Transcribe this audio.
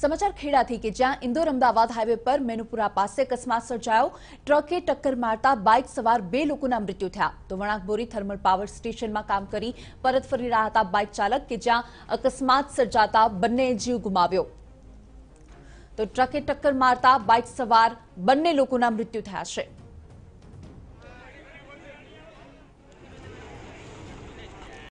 સમાચાર ખેડાથી કે જ્યાં ઇન્દોર અમદાવાદ હાઈવે પર મેનુપુરા પાસે અકસ્માત સર્જાયો ટ્રકે ટક્કર મારતા બાઇક સવાર બે લોકોના મૃત્યુ થયા તો વણાકબોરી થર્મલ પાવર સ્ટેશનમાં કામ કરી પરત ફરી રહ્યા હતા બાઇક ચાલક કે જ્યાં અકસ્માત સર્જાતા બંને જીવ ગુમાવ્યો તો ટ્રકે ટક્કર મારતા બાઇક સવાર બંને લોકોના મૃત્યુ થયા છે